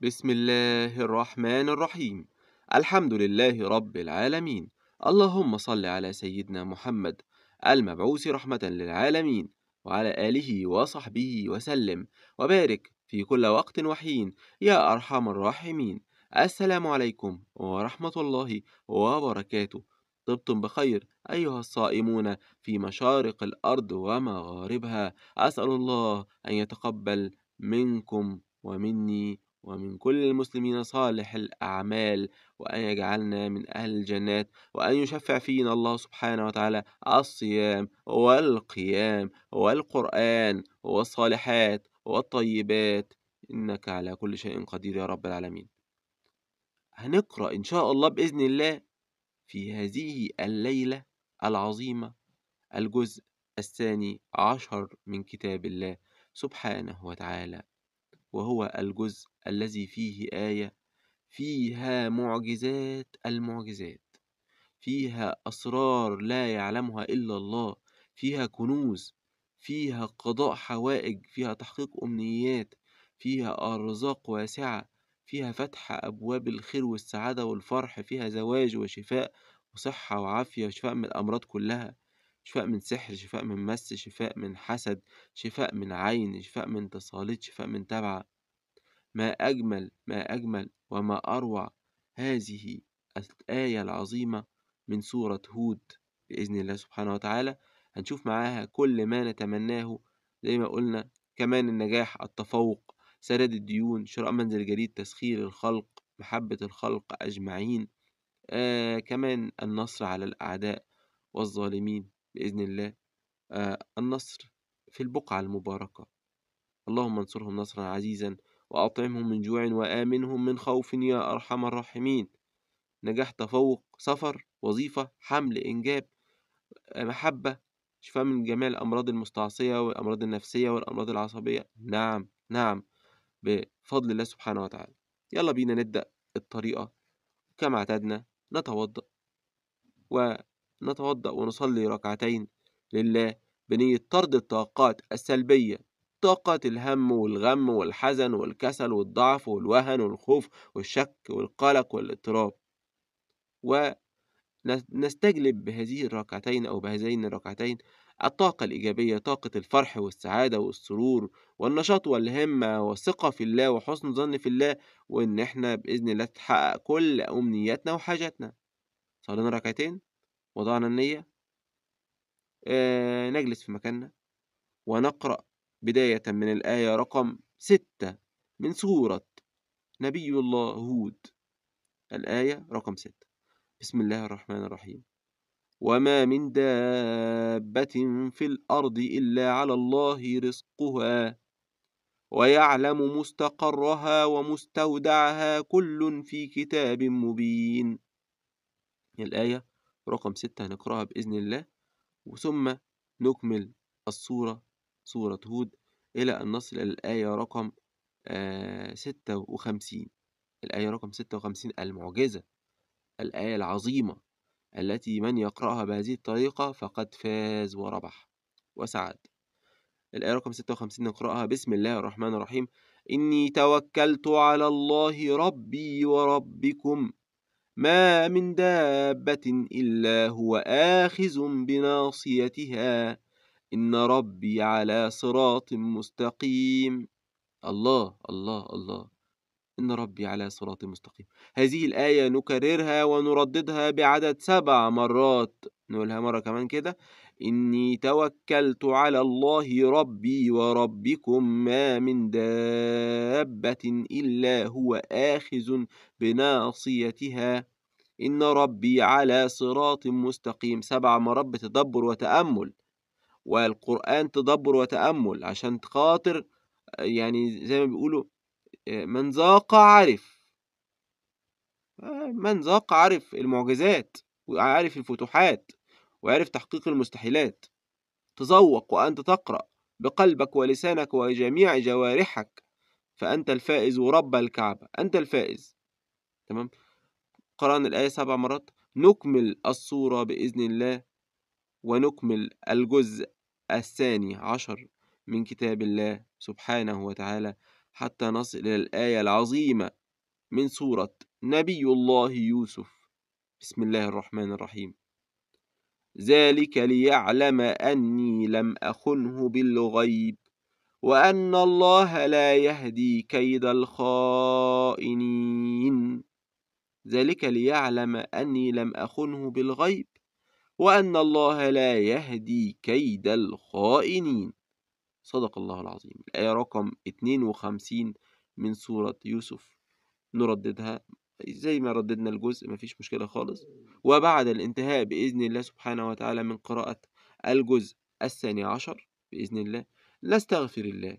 بسم الله الرحمن الرحيم الحمد لله رب العالمين اللهم صل على سيدنا محمد المبعوث رحمة للعالمين وعلى آله وصحبه وسلم وبارك في كل وقت وحين يا أرحم الراحمين السلام عليكم ورحمة الله وبركاته طبتم بخير أيها الصائمون في مشارق الأرض ومغاربها أسأل الله أن يتقبل منكم ومني ومن كل المسلمين صالح الأعمال وأن يجعلنا من أهل الجنات وأن يشفع فينا الله سبحانه وتعالى الصيام والقيام والقرآن والصالحات والطيبات إنك على كل شيء قدير يا رب العالمين هنقرأ إن شاء الله بإذن الله في هذه الليلة العظيمة الجزء الثاني عشر من كتاب الله سبحانه وتعالى وهو الجزء الذي فيه آية فيها معجزات المعجزات فيها أسرار لا يعلمها إلا الله فيها كنوز فيها قضاء حوائج فيها تحقيق أمنيات فيها أرزاق واسعة فيها فتح أبواب الخير والسعادة والفرح فيها زواج وشفاء وصحة وعافية وشفاء من الأمراض كلها شفاء من سحر شفاء من مس شفاء من حسد شفاء من عين شفاء من تصاليد شفاء من تبعة ما أجمل ما أجمل وما أروع هذه الآية العظيمة من سورة هود بإذن الله سبحانه وتعالى هنشوف معاها كل ما نتمناه زي ما قلنا كمان النجاح التفوق سداد الديون شراء منزل جديد تسخير الخلق محبة الخلق أجمعين آه كمان النصر على الأعداء والظالمين بإذن الله آه النصر في البقعة المباركة اللهم انصرهم نصرا عزيزا وأطعمهم من جوع وآمنهم من خوف يا أرحم الراحمين نجاح تفوق سفر وظيفة حمل إنجاب محبة شفاء من جميع الأمراض المستعصية والأمراض النفسية والأمراض العصبية نعم نعم بفضل الله سبحانه وتعالى يلا بينا نبدأ الطريقة كما اعتدنا نتوضأ ونتوضأ ونصلي ركعتين لله بنية طرد الطاقات السلبية طاقة الهم والغم والحزن والكسل والضعف والوهن والخوف والشك والقلق والاضطراب ونستجلب بهذه الركعتين أو بهذين الركعتين الطاقة الإيجابية طاقة الفرح والسعادة والسرور والنشاط والهمة والثقة في الله وحسن ظن في الله وإن إحنا بإذن الله تحقق كل أمنياتنا وحاجاتنا صلينا ركعتين وضعنا النية آه نجلس في مكاننا ونقرأ بداية من الآية رقم ستة من سورة نبي الله هود الآية رقم ستة بسم الله الرحمن الرحيم وما من دابة في الأرض إلا على الله رزقها ويعلم مستقرها ومستودعها كل في كتاب مبين الآية رقم ستة هنقرأها بإذن الله وثم نكمل الصورة سورة هود إلى أن نصل إلى الآية رقم آه، ستة وخمسين الآية رقم ستة وخمسين المعجزة الآية العظيمة التي من يقرأها بهذه الطريقة فقد فاز وربح وسعد الآية رقم 56 نقرأها بسم الله الرحمن الرحيم إني توكلت على الله ربي وربكم ما من دابة إلا هو آخذ بناصيتها إن ربي على صراط مستقيم الله الله الله إن ربي على صراط مستقيم هذه الآية نكررها ونرددها بعدد سبع مرات نقولها مرة كمان كده إني توكلت على الله ربي وربكم ما من دابة إلا هو آخذ بناصيتها إن ربي على صراط مستقيم سبع مرات بتدبر وتأمل والقرآن تدبر وتأمل عشان خاطر يعني زي ما بيقولوا من ذاق عرف آه، من ذاق عرف المعجزات وعارف الفتوحات وعارف تحقيق المستحيلات تذوق وأنت تقرأ بقلبك ولسانك وجميع جوارحك فأنت الفائز ورب الكعبة أنت الفائز تمام قرأنا الآية سبع مرات نكمل الصورة بإذن الله ونكمل الجزء الثاني عشر من كتاب الله سبحانه وتعالى حتى نصل إلى الآية العظيمة من سورة نبي الله يوسف بسم الله الرحمن الرحيم ذلك ليعلم أني لم أخنه بالغيب وأن الله لا يهدي كيد الخائنين ذلك ليعلم أني لم أخنه بالغيب وأن الله لا يهدي كيد الخائنين صدق الله العظيم الآية رقم 52 من سورة يوسف نرددها زي ما رددنا الجزء مفيش مشكلة خالص وبعد الانتهاء بإذن الله سبحانه وتعالى من قراءة الجزء الثاني عشر بإذن الله نستغفر الله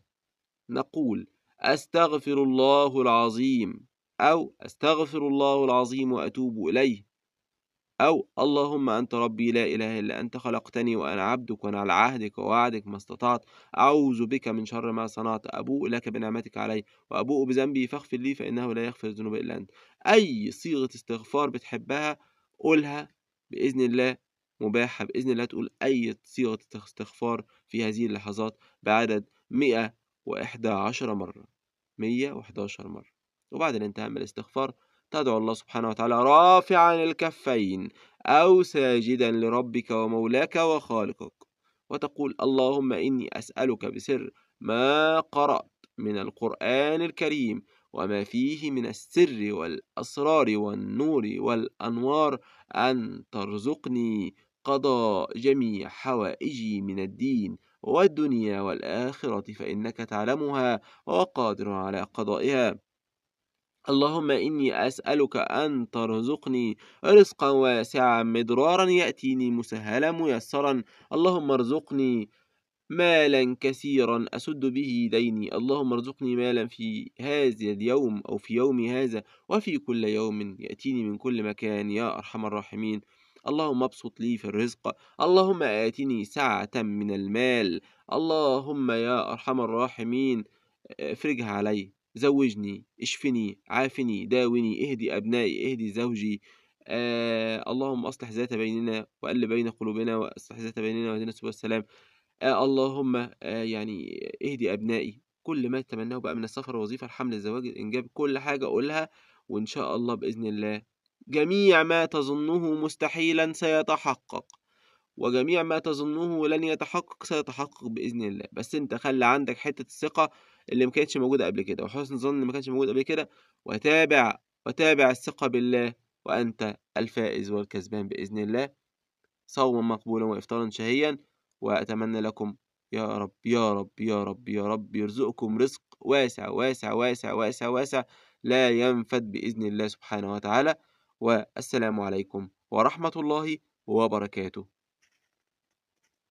نقول أستغفر الله العظيم أو أستغفر الله العظيم وأتوب إليه أو اللهم أنت ربي لا إله إلا أنت خلقتني وأنا عبدك وأنا على عهدك ووعدك ما استطعت أعوذ بك من شر ما صنعت أبوء لك بنعمتك علي وأبوء بذنبي فاغفر لي فإنه لا يغفر الذنوب إلا أنت أي صيغة استغفار بتحبها قولها بإذن الله مباحة بإذن الله تقول أي صيغة استغفار في هذه اللحظات بعدد 111 مرة 111 مرة وبعد الانتهاء من الاستغفار تدعو الله سبحانه وتعالى رافعا الكفين أو ساجدا لربك ومولاك وخالقك وتقول اللهم إني أسألك بسر ما قرأت من القرآن الكريم وما فيه من السر والأسرار والنور والأنوار أن ترزقني قضاء جميع حوائجي من الدين والدنيا والآخرة فإنك تعلمها وقادر على قضائها اللهم إني أسألك أن ترزقني رزقا واسعا مدرارا يأتيني مسهلا ميسرا اللهم ارزقني مالا كثيرا أسد به ديني اللهم ارزقني مالا في هذا اليوم أو في يوم هذا وفي كل يوم يأتيني من كل مكان يا أرحم الراحمين اللهم ابسط لي في الرزق اللهم آتني سعة من المال اللهم يا أرحم الراحمين افرجها علي زوجني اشفني عافني داوني اهدي أبنائي اهدي زوجي آه اللهم أصلح ذات بيننا وقل بين قلوبنا وأصلح ذات بيننا وهدنا سبل السلام آه اللهم آه يعني اهدي أبنائي كل ما تتمناه بقى من السفر وظيفة الحمل الزواج الإنجاب كل حاجة أقولها وإن شاء الله بإذن الله جميع ما تظنه مستحيلا سيتحقق وجميع ما تظنه لن يتحقق سيتحقق بإذن الله بس أنت خلي عندك حتة الثقة اللي ما كانتش موجودة قبل كده وحسن الظن اللي ما كانش موجود قبل كده وتابع وتابع الثقة بالله وأنت الفائز والكسبان بإذن الله صوما مقبولا وإفطارا شهيا وأتمنى لكم يا رب يا رب يا رب يا رب يرزقكم رزق واسع واسع واسع واسع واسع لا ينفد بإذن الله سبحانه وتعالى والسلام عليكم ورحمة الله وبركاته